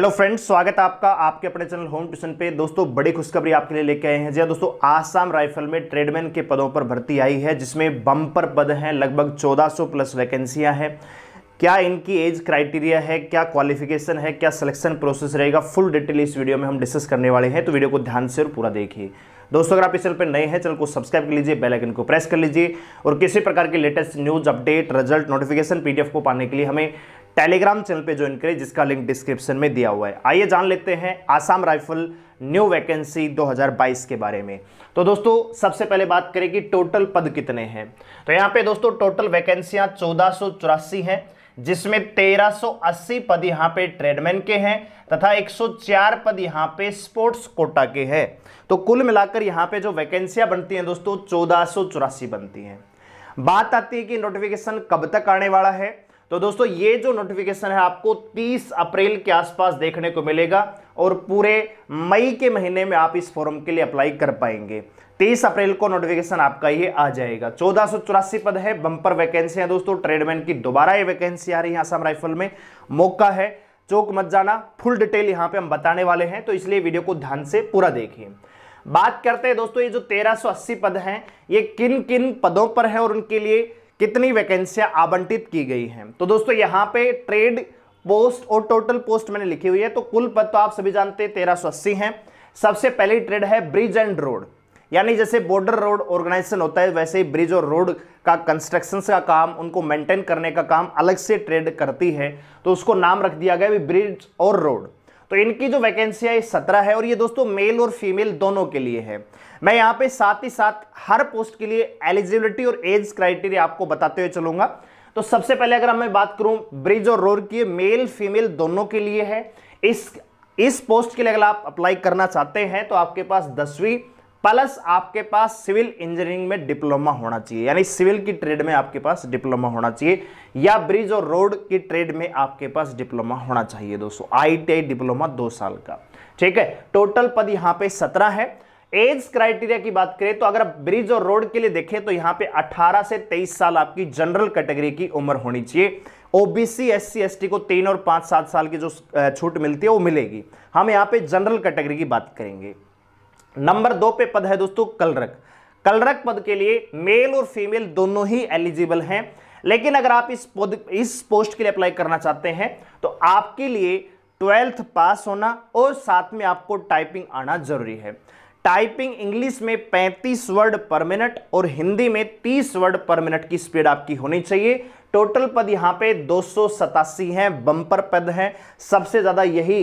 hello friends स्वागत है आपका आपके अपने चैनल होम ट्यूशन पे दोस्तों बड़ी खुशखबरी आपके लिए लेके आए हैं जी हाँ, दोस्तों आसाम राइफल में ट्रेडमैन के पदों पर भर्ती आई है जिसमें बम्पर पद हैं लगभग 1400 प्लस वैकेंसियां हैं क्या इनकी एज क्राइटेरिया है क्या क्वालिफिकेशन है क्या सिलेक्शन प्रोसेस रहेगा फुल डिटेल इस वीडियो में हम डिस्कस करने वाले हैं तो वीडियो को ध्यान से और पूरा देखिए दोस्तों अगर आप इस चैनल पर नए हैं चैनल को सब्सक्राइब कर लीजिए बेल आइकन को प्रेस कर लीजिए और किसी प्रकार के latest news update result notification PDF को पाने के लिए हमें टेलीग्राम चैनल पे ज्वाइन करें जिसका लिंक डिस्क्रिप्शन में दिया हुआ है आइए जान लेते हैं आसाम राइफल न्यू वैकेंसी 2022 के बारे में तो दोस्तों सबसे पहले बात करें कि टोटल पद कितने हैं तो यहाँ पे दोस्तों टोटल वैकेंसियाँ चौदह हैं जिसमें 1380 पद यहाँ पे ट्रेडमैन के हैं तथा 104 पद यहाँ पे स्पोर्ट्स कोटा के हैं तो कुल मिलाकर यहाँ पे जो वैकेंसियाँ बनती हैं दोस्तों चौदह बनती हैं बात आती है कि नोटिफिकेशन कब तक आने वाला है तो दोस्तों ये जो नोटिफिकेशन है आपको 30 अप्रैल के आसपास देखने को मिलेगा और पूरे मई के महीने में आप इस फॉर्म के लिए अप्लाई कर पाएंगे 30 अप्रैल को नोटिफिकेशन आपका ये आ जाएगा चौदह पद है बंपर वैकेंसी है दोस्तों ट्रेडमैन की दोबारा ये वैकेंसी आ रही है आसाम राइफल में मौका है चौक मत जाना फुल डिटेल यहां पे हम बताने वाले हैं तो इसलिए वीडियो को ध्यान से पूरा देखिए बात करते हैं दोस्तों ये जो 1380 पद हैं ये किन किन पदों पर है और उनके लिए कितनी वैकेंसियां आवंटित की गई हैं तो दोस्तों यहाँ पे ट्रेड पोस्ट और टोटल पोस्ट मैंने लिखी हुई है तो कुल पद तो आप सभी जानते हैं तेरह है सबसे पहली ट्रेड है ब्रिज एंड रोड यानी जैसे बॉर्डर रोड ऑर्गेनाइजेशन होता है वैसे ही ब्रिज और रोड का कंस्ट्रक्शन का काम उनको मेंटेन करने का काम अलग से ट्रेड करती है तो उसको नाम रख दिया गया ब्रिज और रोड तो इनकी जो वैकेंसी है सत्रह है और ये दोस्तों मेल और फीमेल दोनों के लिए है मैं यहाँ पे साथ ही साथ हर पोस्ट के लिए एलिजिबिलिटी और एज क्राइटेरिया आपको बताते हुए चलूंगा तो सबसे पहले अगर मैं बात करूं ब्रिज और रोड की मेल फीमेल दोनों के लिए है इस इस पोस्ट के लिए अगर आप अप्लाई करना चाहते हैं तो आपके पास दसवीं प्लस आपके पास सिविल इंजीनियरिंग में डिप्लोमा होना चाहिए यानी सिविल की ट्रेड में आपके पास डिप्लोमा होना चाहिए या ब्रिज और रोड की ट्रेड में आपके पास डिप्लोमा होना चाहिए दोस्तों आईटीआई डिप्लोमा दो साल का ठीक है टोटल पद यहाँ पे सत्रह है एज क्राइटेरिया की बात करें तो अगर आप ब्रिज और रोड के लिए देखें तो यहाँ पे 18 से 23 साल आपकी जनरल कैटेगरी की उम्र होनी चाहिए ओबीसी एससी एसटी को तीन और पांच सात साल की जो छूट मिलती है वो मिलेगी हम यहाँ पे जनरल कैटेगरी की बात करेंगे नंबर दो पे पद है दोस्तों कलरक कलरक पद के लिए मेल और फीमेल दोनों ही एलिजिबल हैं लेकिन अगर आप इस पद इस पोस्ट के लिए अप्लाई करना चाहते हैं तो आपके लिए ट्वेल्थ पास होना और साथ में आपको टाइपिंग आना जरूरी है टाइपिंग इंग्लिश में 35 वर्ड पर मिनट और हिंदी में 30 वर्ड पर मिनट की स्पीड आपकी होनी चाहिए टोटल पद यहाँ पे दो हैं बम्पर पद हैं सबसे ज़्यादा यही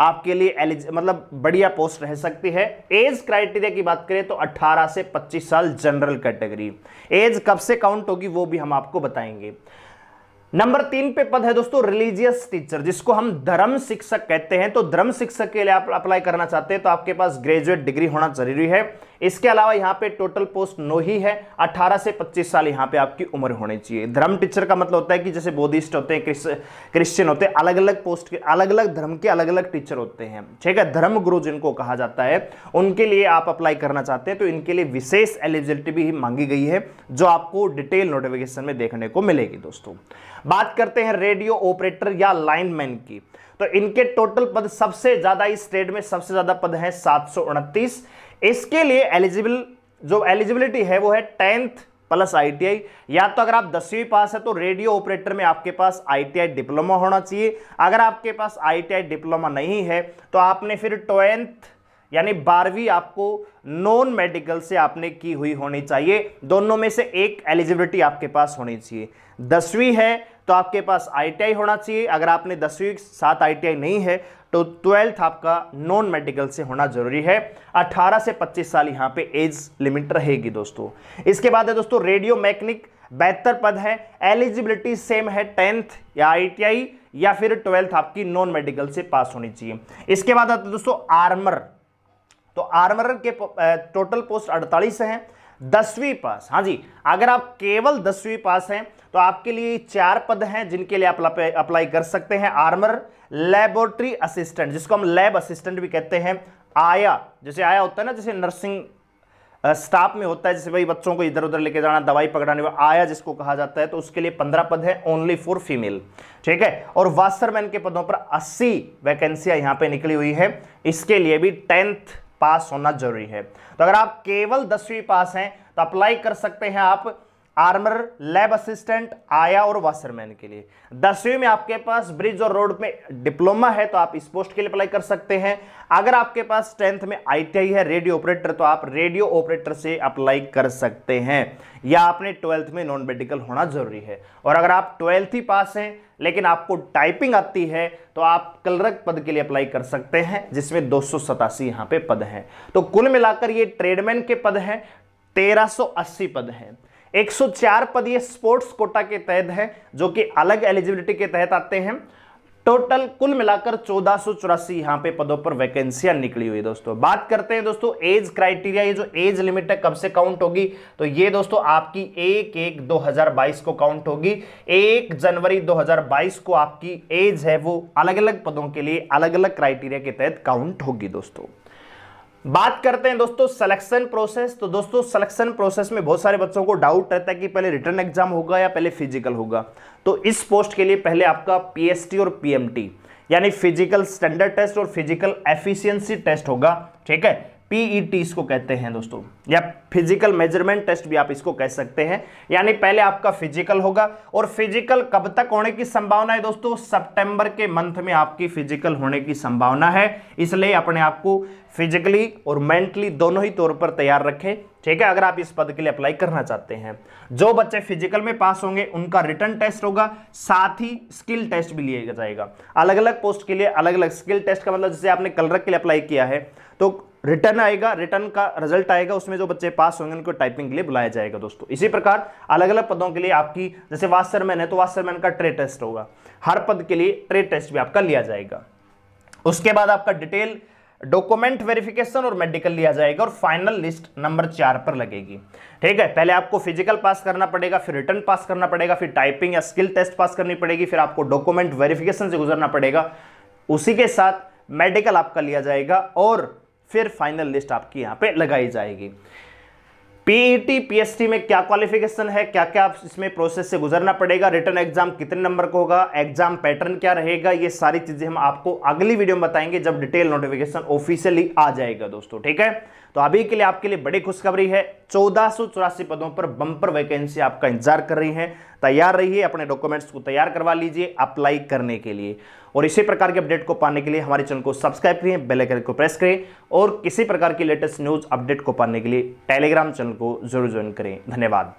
आपके लिए एलिज मतलब बढ़िया पोस्ट रह सकती है एज क्राइटेरिया की बात करें तो 18 से 25 साल जनरल कैटेगरी एज कब से काउंट होगी वो भी हम आपको बताएंगे नंबर तीन पे पद है दोस्तों रिलीजियस टीचर जिसको हम धर्म शिक्षक कहते हैं तो धर्म शिक्षक के लिए आप अप्लाई करना चाहते हैं तो आपके पास ग्रेजुएट डिग्री होना जरूरी है इसके अलावा यहाँ पे टोटल पोस्ट नो ही है 18 से 25 साल यहाँ पे आपकी उम्र होनी चाहिए धर्म टीचर का मतलब होता है कि जैसे बोधिस्ट होते हैं क्रिश्चियन होते हैं अलग अलग पोस्ट के अलग अलग धर्म के अलग अलग टीचर होते हैं ठीक है धर्म गुरु जिनको कहा जाता है उनके लिए आप अप्लाई करना चाहते हैं तो इनके लिए विशेष एलिजिबिलिटी भी मांगी गई है जो आपको डिटेल नोटिफिकेशन में देखने को मिलेगी दोस्तों बात करते हैं रेडियो ऑपरेटर या लाइनमैन की तो इनके टोटल पद सबसे ज्यादा इस स्टेट में सबसे ज्यादा पद हैं सात इसके लिए एलिजिबल जो एलिजिबिलिटी है वो है टेंथ प्लस आईटीआई या तो अगर आप दसवीं पास है तो रेडियो ऑपरेटर में आपके पास आईटीआई डिप्लोमा होना चाहिए अगर आपके पास आईटीआई डिप्लोमा नहीं है तो आपने फिर ट्वेंथ यानी बारहवीं आपको नॉन मेडिकल से आपने की हुई होनी चाहिए दोनों में से एक एलिजिबिलिटी आपके पास होनी चाहिए दसवीं है तो आपके पास आईटीआई होना चाहिए अगर आपने दसवीं साथ आईटीआई नहीं है तो ट्वेल्थ आपका नॉन मेडिकल से होना जरूरी है 18 से 25 साल यहाँ पे एज लिमिट रहेगी दोस्तों इसके बाद है दोस्तों रेडियो मैकेनिक बेहतर पद है एलिजिबिलिटी सेम है टेंथ या आईटीआई या फिर ट्वेल्थ आपकी नॉन मेडिकल से पास होनी चाहिए इसके बाद आता है दोस्तों आर्मर तो आर्मर के टोटल पोस्ट अड़तालीस हैं दसवीं पास हाँ जी अगर आप केवल दसवीं पास हैं तो आपके लिए चार पद हैं जिनके लिए आप अप्लाई कर सकते हैं आर्मर लेबोरेटरी असिस्टेंट जिसको हम लैब असिस्टेंट भी कहते हैं आया जैसे आया होता है ना जैसे नर्सिंग स्टाफ में होता है जैसे भाई बच्चों को इधर उधर लेके जाना दवाई पकड़ाने में आया जिसको कहा जाता है तो उसके लिए पंद्रह पद है ओनली फॉर फीमेल ठीक है और वास्टरमैन के पदों पर अस्सी वैकेंसियां यहां पे निकली हुई है इसके लिए भी टेंथ पास होना जरूरी है तो अगर आप केवल दसवीं पास हैं तो अप्लाई कर सकते हैं आप आर्मर लैब असिस्टेंट आया और वाशरमैन के लिए दसवीं में आपके पास ब्रिज और रोड में डिप्लोमा है तो आप इस पोस्ट के लिए अप्लाई कर सकते हैं अगर आपके पास टेंथ में आईटीआई है रेडियो ऑपरेटर तो आप रेडियो ऑपरेटर से अप्लाई कर सकते हैं या आपने ट्वेल्थ में नॉन मेडिकल होना जरूरी है और अगर आप ट्वेल्थ ही पास हैं लेकिन आपको टाइपिंग आती है तो आप कलरक पद के लिए अप्लाई कर सकते हैं जिसमें दो सौ यहाँ पे पद हैं तो कुल मिलाकर ये ट्रेडमैन के पद हैं 1380 पद हैं 104 पद ये स्पोर्ट्स कोटा के तहत है जो कि अलग एलिजिबिलिटी के तहत आते हैं टोटल कुल मिलाकर चौदह सौ चौरासी यहां पे पदों पर वैकेंसियां निकली हुई दोस्तों बात करते हैं दोस्तों एज क्राइटेरिया ये जो एज लिमिट है कब से काउंट होगी तो ये दोस्तों आपकी एक एक 2022 को काउंट होगी एक जनवरी 2022 को आपकी एज है वो अलग अलग पदों के लिए अलग अलग क्राइटेरिया के तहत काउंट होगी दोस्तों बात करते हैं दोस्तों सिलेक्शन प्रोसेस तो दोस्तों सिलेक्शन प्रोसेस में बहुत सारे बच्चों को डाउट रहता है कि पहले रिटर्न एग्जाम होगा या पहले फिजिकल होगा तो इस पोस्ट के लिए पहले आपका पीएसटी और पीएमटी यानी फिजिकल स्टैंडर्ड टेस्ट और फिजिकल एफिशिएंसी टेस्ट होगा ठीक है पीईटी e इसको कहते हैं दोस्तों या फिजिकल मेजरमेंट टेस्ट भी आप इसको कह सकते हैं यानी पहले आपका फिजिकल होगा और फिजिकल कब तक होने की संभावना है दोस्तों सितंबर के मंथ में आपकी फिजिकल होने की संभावना है इसलिए अपने आप को फिजिकली और मेंटली दोनों ही तौर पर तैयार रखें ठीक है अगर आप इस पद के लिए अप्लाई करना चाहते हैं जो बच्चे फिजिकल में पास होंगे उनका रिटर्न टेस्ट होगा साथ ही स्किल टेस्ट भी लिया जाएगा अलग अलग पोस्ट के लिए अलग अलग स्किल टेस्ट का मतलब जैसे आपने कलरक के लिए अप्लाई किया है तो रिटर्न आएगा रिटर्न का रिजल्ट आएगा उसमें जो बच्चे पास होंगे उनको टाइपिंग के लिए बुलाया जाएगा दोस्तों इसी प्रकार अलग अलग पदों के लिए आपकी जैसे वास्टरमैन है तो वास्टरमैन का ट्रे टेस्ट होगा हर पद के लिए ट्रे टेस्ट भी आपका लिया जाएगा उसके बाद आपका डिटेल डॉक्यूमेंट वेरिफिकेशन और मेडिकल लिया जाएगा और फाइनल लिस्ट नंबर चार पर लगेगी ठीक है पहले आपको फिजिकल पास करना पड़ेगा फिर रिटर्न पास करना पड़ेगा फिर टाइपिंग या स्किल टेस्ट पास करनी पड़ेगी फिर आपको डॉक्यूमेंट वेरिफिकेशन से गुजरना पड़ेगा उसी के साथ मेडिकल आपका लिया जाएगा और फिर फाइनल लिस्ट आपकी यहां पे लगाई जाएगी पीईटी पीएसटी e में क्या क्वालिफिकेशन है क्या क्या इसमें प्रोसेस से गुजरना पड़ेगा रिटर्न एग्जाम कितने नंबर को होगा एग्जाम पैटर्न क्या रहेगा ये सारी चीजें हम आपको अगली वीडियो में बताएंगे जब डिटेल नोटिफिकेशन ऑफिशियली आ जाएगा दोस्तों ठीक है तो अभी के लिए आपके लिए बड़ी खुशखबरी है चौदह पदों पर बंपर वैकेंसी आपका इंतजार कर रही है तैयार रहिए अपने डॉक्यूमेंट्स को तैयार करवा लीजिए अप्लाई करने के लिए और इसी प्रकार के अपडेट को पाने के लिए हमारे चैनल को सब्सक्राइब करें बेल आइकन को प्रेस करें और किसी प्रकार की लेटेस्ट न्यूज़ अपडेट को पाने के लिए टेलीग्राम चैनल को जरूर ज्वाइन करें धन्यवाद